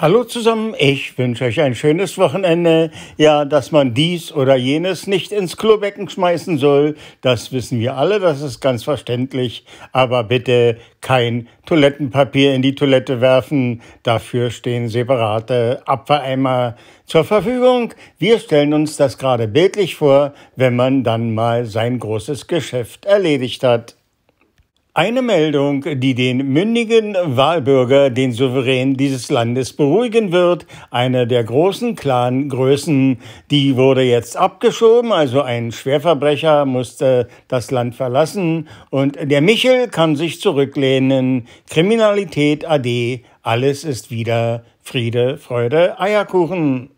Hallo zusammen, ich wünsche euch ein schönes Wochenende. Ja, dass man dies oder jenes nicht ins Klobecken schmeißen soll, das wissen wir alle, das ist ganz verständlich. Aber bitte kein Toilettenpapier in die Toilette werfen, dafür stehen separate Abweimer zur Verfügung. Wir stellen uns das gerade bildlich vor, wenn man dann mal sein großes Geschäft erledigt hat. Eine Meldung, die den mündigen Wahlbürger, den Souverän dieses Landes beruhigen wird. Eine der großen Clan-Größen, die wurde jetzt abgeschoben. Also ein Schwerverbrecher musste das Land verlassen. Und der Michel kann sich zurücklehnen. Kriminalität AD. Alles ist wieder Friede, Freude, Eierkuchen.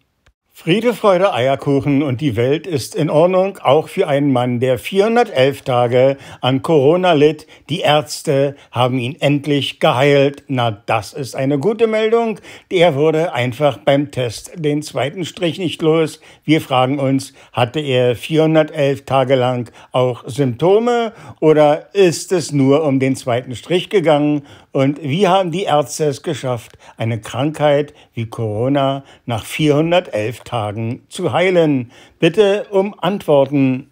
Friede, Freude, Eierkuchen und die Welt ist in Ordnung, auch für einen Mann, der 411 Tage an Corona litt. Die Ärzte haben ihn endlich geheilt. Na, das ist eine gute Meldung. Der wurde einfach beim Test den zweiten Strich nicht los. Wir fragen uns, hatte er 411 Tage lang auch Symptome oder ist es nur um den zweiten Strich gegangen? Und wie haben die Ärzte es geschafft, eine Krankheit wie Corona nach 411 Tagen zu heilen? Bitte um Antworten.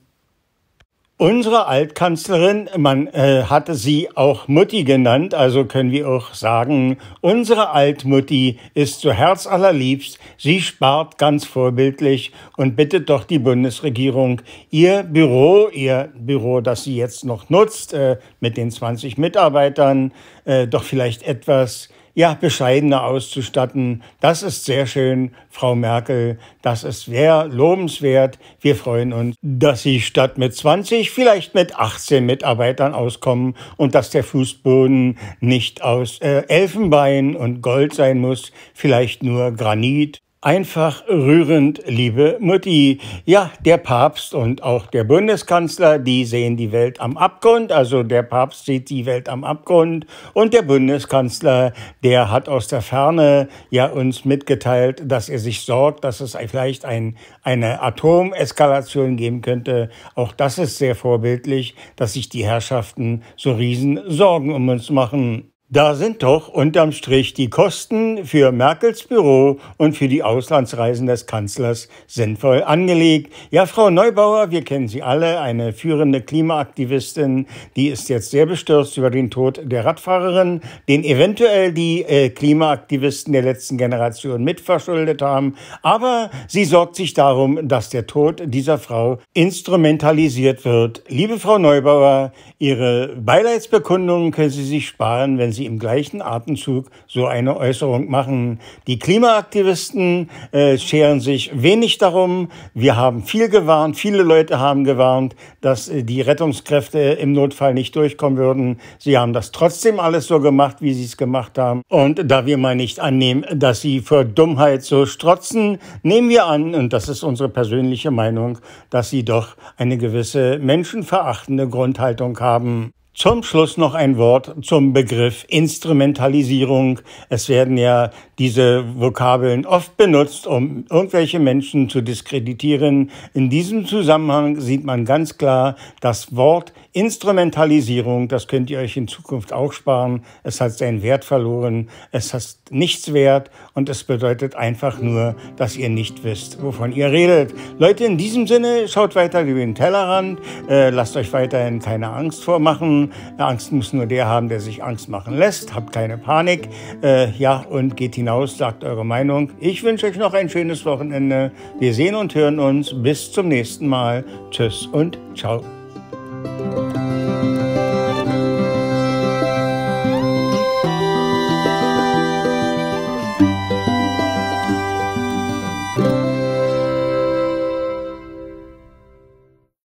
Unsere Altkanzlerin, man äh, hatte sie auch Mutti genannt, also können wir auch sagen, unsere Altmutti ist zu Herz allerliebst, sie spart ganz vorbildlich und bittet doch die Bundesregierung, ihr Büro, ihr Büro, das sie jetzt noch nutzt, äh, mit den 20 Mitarbeitern, äh, doch vielleicht etwas ja, bescheidener auszustatten. Das ist sehr schön, Frau Merkel. Das ist sehr lobenswert. Wir freuen uns, dass Sie statt mit 20 vielleicht mit 18 Mitarbeitern auskommen und dass der Fußboden nicht aus äh, Elfenbein und Gold sein muss, vielleicht nur Granit Einfach rührend, liebe Mutti. Ja, der Papst und auch der Bundeskanzler, die sehen die Welt am Abgrund. Also der Papst sieht die Welt am Abgrund. Und der Bundeskanzler, der hat aus der Ferne ja uns mitgeteilt, dass er sich sorgt, dass es vielleicht ein, eine Atomeskalation geben könnte. Auch das ist sehr vorbildlich, dass sich die Herrschaften so riesen Sorgen um uns machen. Da sind doch unterm Strich die Kosten für Merkels Büro und für die Auslandsreisen des Kanzlers sinnvoll angelegt. Ja, Frau Neubauer, wir kennen Sie alle, eine führende Klimaaktivistin, die ist jetzt sehr bestürzt über den Tod der Radfahrerin, den eventuell die äh, Klimaaktivisten der letzten Generation mitverschuldet haben. Aber sie sorgt sich darum, dass der Tod dieser Frau instrumentalisiert wird. Liebe Frau Neubauer, Ihre Beileidsbekundungen können Sie sich sparen, wenn Sie sie im gleichen Atemzug so eine Äußerung machen. Die Klimaaktivisten äh, scheren sich wenig darum. Wir haben viel gewarnt, viele Leute haben gewarnt, dass äh, die Rettungskräfte im Notfall nicht durchkommen würden. Sie haben das trotzdem alles so gemacht, wie sie es gemacht haben. Und da wir mal nicht annehmen, dass sie vor Dummheit so strotzen, nehmen wir an, und das ist unsere persönliche Meinung, dass sie doch eine gewisse menschenverachtende Grundhaltung haben. Zum Schluss noch ein Wort zum Begriff Instrumentalisierung. Es werden ja diese Vokabeln oft benutzt, um irgendwelche Menschen zu diskreditieren. In diesem Zusammenhang sieht man ganz klar, das Wort Instrumentalisierung, das könnt ihr euch in Zukunft auch sparen. Es hat seinen Wert verloren, es hat nichts wert und es bedeutet einfach nur, dass ihr nicht wisst, wovon ihr redet. Leute, in diesem Sinne, schaut weiter über den Tellerrand, äh, lasst euch weiterhin keine Angst vormachen. Angst muss nur der haben, der sich Angst machen lässt. Habt keine Panik. Äh, ja, und geht hinaus, sagt eure Meinung. Ich wünsche euch noch ein schönes Wochenende. Wir sehen und hören uns. Bis zum nächsten Mal. Tschüss und ciao.